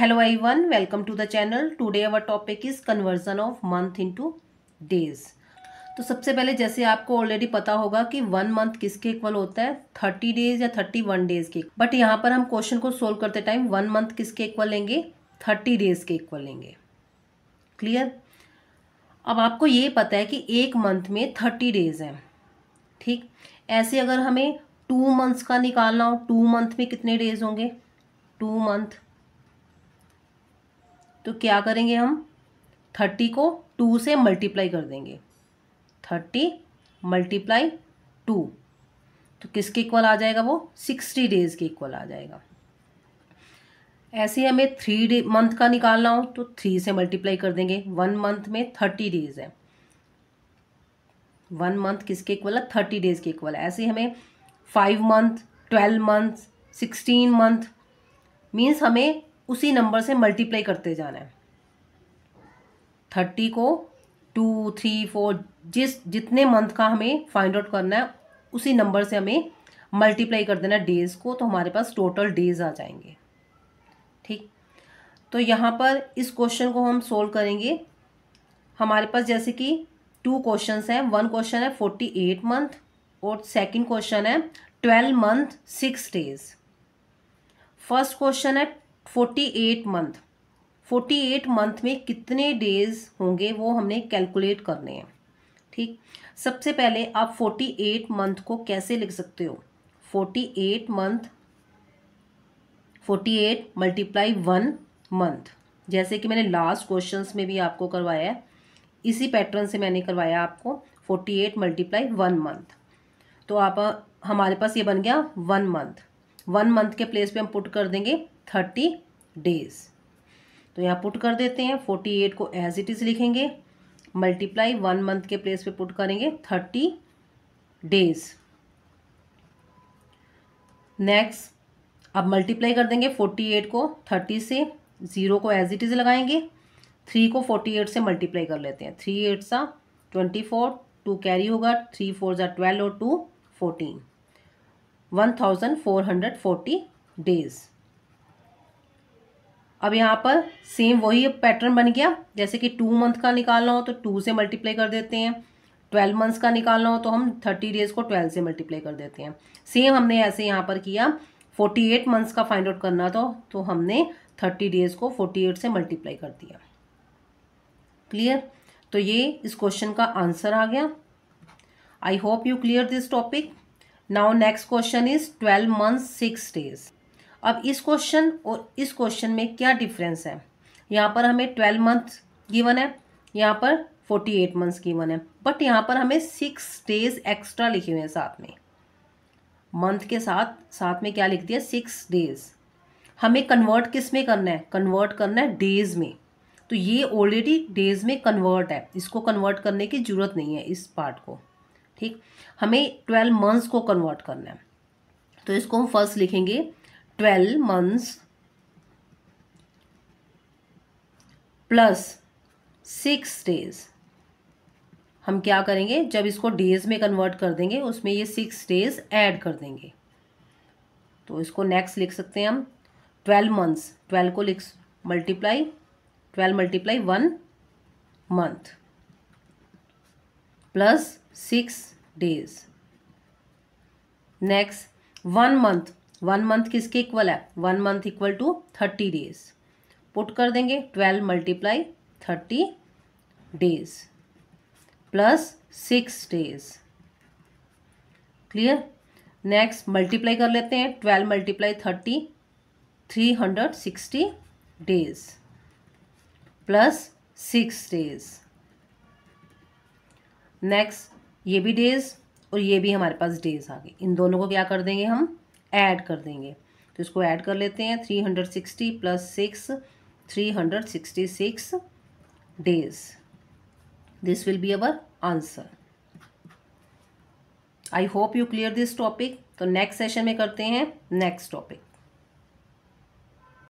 one welcome to the channel today today topic is conversion of month into days तो सबसे पहले जैसे आपको ऑलरेडी पता होगा कि वन मंथ किसके इक्वल होता है थर्टी डेज या थर्टी वन डेज के बट यहाँ पर हम क्वेश्चन को सोल्व करते टाइम वन मंथ किसके इक्वल लेंगे थर्टी डेज के इक्वल लेंगे क्लियर अब आपको ये पता है कि एक मंथ में थर्टी डेज हैं ठीक ऐसे अगर हमें टू मंथ्स का निकालना हो टू मंथ में कितने डेज होंगे टू मंथ तो क्या करेंगे हम थर्टी को टू से मल्टीप्लाई कर देंगे थर्टी मल्टीप्लाई टू तो किसके इक्वल आ जाएगा वो सिक्सटी डेज़ के इक्वल आ जाएगा ऐसे हमें थ्री डे मंथ का निकालना हो तो थ्री से मल्टीप्लाई कर देंगे वन मंथ में थर्टी डेज़ है वन मंथ किसके इक्वल है थर्टी डेज़ के इक्वल है ऐसे ही हमें five month twelve month sixteen month means हमें उसी नंबर से मल्टीप्लाई करते जाना है थर्टी को टू थ्री फोर जिस जितने मंथ का हमें फाइंड आउट करना है उसी नंबर से हमें मल्टीप्लाई कर देना डेज़ को तो हमारे पास टोटल डेज़ आ जाएंगे ठीक तो यहाँ पर इस क्वेश्चन को हम सोल्व करेंगे हमारे पास जैसे कि टू क्वेश्चन हैं वन क्वेश्चन है फोर्टी एट मंथ और सेकंड क्वेश्चन है twelve month six days first question है forty eight month forty eight month में कितने डेज होंगे वो हमने कैलकुलेट करने हैं ठीक सबसे पहले आप फोर्टी एट मंथ को कैसे लिख सकते हो forty eight month forty eight multiply one month जैसे कि मैंने लास्ट क्वेश्चंस में भी आपको करवाया है इसी पैटर्न से मैंने करवाया आपको forty eight multiply one month तो आप हमारे पास ये बन गया वन मंथ वन मंथ के प्लेस पे हम पुट कर देंगे थर्टी डेज तो यहाँ पुट कर देते हैं फोर्टी एट को एज इट इज़ लिखेंगे मल्टीप्लाई वन मंथ के प्लेस पे पुट करेंगे थर्टी डेज नेक्स्ट अब मल्टीप्लाई कर देंगे फोर्टी एट को थर्टी से ज़ीरो को एज इट इज़ लगाएंगे थ्री को फोर्टी एट से मल्टीप्लाई कर लेते हैं थ्री एट सा ट्वेंटी फोर टू कैरी होगा थ्री फोर ज़ा ट्वेल्व और two fourteen one thousand four hundred forty days अब यहाँ पर सेम वही पैटर्न बन गया जैसे कि टू मंथ का निकालना हो तो टू से मल्टीप्लाई कर देते हैं ट्वेल्व मंथ्स का निकालना हो तो हम थर्टी डेज को ट्वेल्व से मल्टीप्लाई कर देते हैं सेम हमने ऐसे यहाँ पर किया फोर्टी एट मंथ्स का फाइंड आउट करना था तो हमने थर्टी डेज को फोर्टी एट से मल्टीप्लाई कर दिया क्लियर तो ये इस क्वेश्चन का आंसर आ गया I hope you clear this topic now next question is twelve month six days अब इस क्वेश्चन और इस क्वेश्चन में क्या डिफरेंस है यहाँ पर हमें ट्वेल्व मंथ गिवन है यहाँ पर फोर्टी एट मंथ्स गिवन है बट यहाँ पर हमें सिक्स डेज एक्स्ट्रा लिखे हुए हैं साथ में मंथ के साथ साथ में क्या लिख दिया सिक्स डेज हमें कन्वर्ट किस में करना है कन्वर्ट करना है डेज में तो ये ऑलरेडी डेज में कन्वर्ट है इसको कन्वर्ट करने की ज़रूरत नहीं है इस पार्ट को ठीक हमें ट्वेल्व मंथ्स को कन्वर्ट करना है तो इसको हम फर्स्ट लिखेंगे twelve months plus six days हम क्या करेंगे जब इसको डेज में कन्वर्ट कर देंगे उसमें ये सिक्स डेज ऐड कर देंगे तो इसको नेक्स्ट लिख सकते हैं हम ट्वेल्व मंथ्स ट्वेल्व को लिख multiply twelve multiply one month plus six days next one month one month किसके इक्वल है one month equal to thirty days put कर देंगे twelve multiply thirty days plus six days clear next multiply कर लेते हैं twelve multiply thirty three hundred sixty days plus six days next ये भी days और ये भी हमारे पास डेज आ गए इन दोनों को क्या कर देंगे हम ऐड कर देंगे तो इसको ऐड कर लेते हैं three hundred sixty plus six three hundred sixty six days this will be our answer I hope you clear this topic तो नेक्स्ट सेशन में करते हैं नेक्स्ट टॉपिक